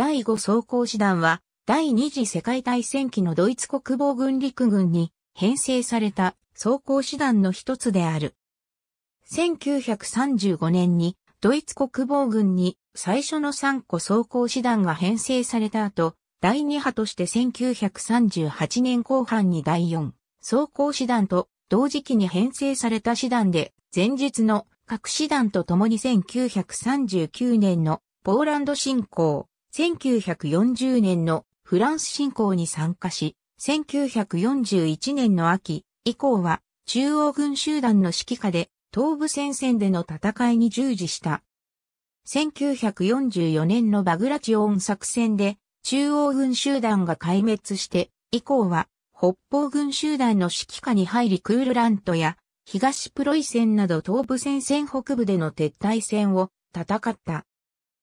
第5装甲師団は、第二次世界大戦期のドイツ国防軍陸軍に編成された装甲師団の一つである。1935年にドイツ国防軍に最初の3個装甲師団が編成された後、第2波として1938年後半に第4装甲師団と同時期に編成された師団で、前述の各師団と共に1939年のポーランド侵攻、1940年のフランス侵攻に参加し、1941年の秋以降は中央軍集団の指揮下で東部戦線での戦いに従事した。1944年のバグラチオン作戦で中央軍集団が壊滅して以降は北方軍集団の指揮下に入りクールラントや東プロイセンなど東部戦線北部での撤退戦を戦った。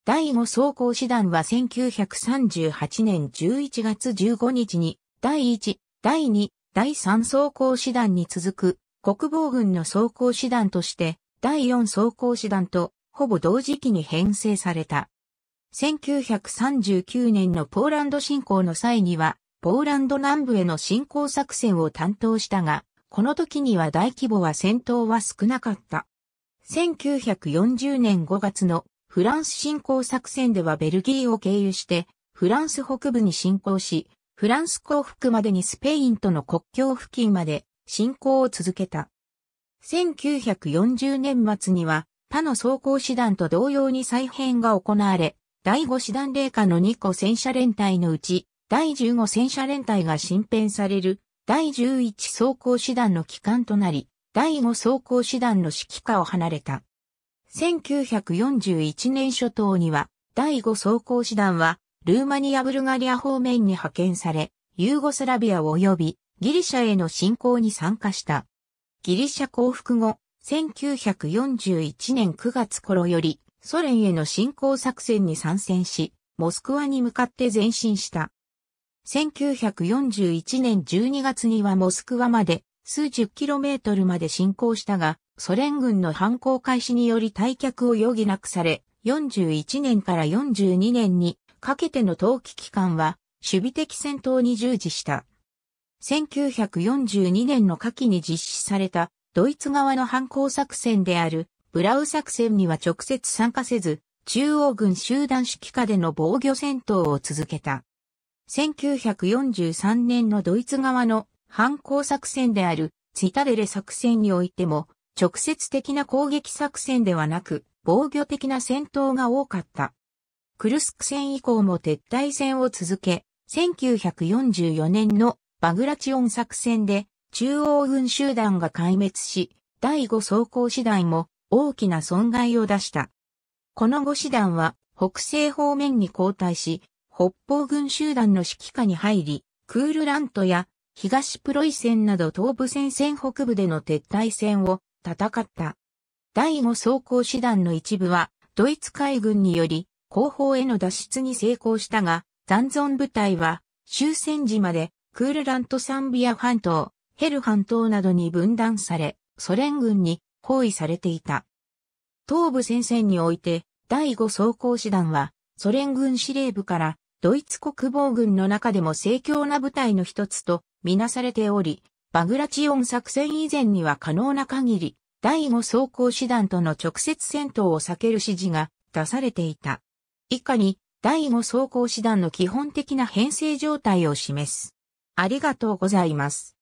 第5装甲師団は1938年11月15日に、第1、第2、第3装甲師団に続く、国防軍の装甲師団として、第4装甲師団と、ほぼ同時期に編成された。1939年のポーランド侵攻の際には、ポーランド南部への侵攻作戦を担当したが、この時には大規模は戦闘は少なかった。1940年5月のフランス侵攻作戦ではベルギーを経由して、フランス北部に侵攻し、フランス降伏までにスペインとの国境付近まで侵攻を続けた。1940年末には他の装甲師団と同様に再編が行われ、第5師団霊下の2個戦車連隊のうち、第15戦車連隊が新編される、第11装甲師団の機関となり、第5装甲師団の指揮下を離れた。1941年初頭には、第5装甲師団は、ルーマニア・ブルガリア方面に派遣され、ユーゴスラビア及びギリシャへの侵攻に参加した。ギリシャ降伏後、1941年9月頃より、ソ連への侵攻作戦に参戦し、モスクワに向かって前進した。1941年12月にはモスクワまで数十キロメートルまで進行したが、ソ連軍の反抗開始により退却を余儀なくされ、41年から42年にかけての冬季期間は、守備的戦闘に従事した。1942年の夏季に実施されたドイツ側の反抗作戦であるブラウ作戦には直接参加せず、中央軍集団指揮下での防御戦闘を続けた。1943年のドイツ側の反抗作戦であるツィタデレ作戦においても、直接的な攻撃作戦ではなく、防御的な戦闘が多かった。クルスク戦以降も撤退戦を続け、1944年のバグラチオン作戦で中央軍集団が壊滅し、第5装甲師団も大きな損害を出した。この5師団は北西方面に後退し、北方軍集団の指揮下に入り、クールラントや東プロイセンなど東部戦線北部での撤退戦を戦った。第5装甲師団の一部は、ドイツ海軍により、後方への脱出に成功したが、残存部隊は、終戦時まで、クールラントサンビア半島、ヘル半島などに分断され、ソ連軍に包囲されていた。東部戦線において、第5装甲師団は、ソ連軍司令部から、ドイツ国防軍の中でも盛況な部隊の一つとみなされており、バグラチオン作戦以前には可能な限り、第5装甲師団との直接戦闘を避ける指示が出されていた。以下に、第5装甲師団の基本的な編成状態を示す。ありがとうございます。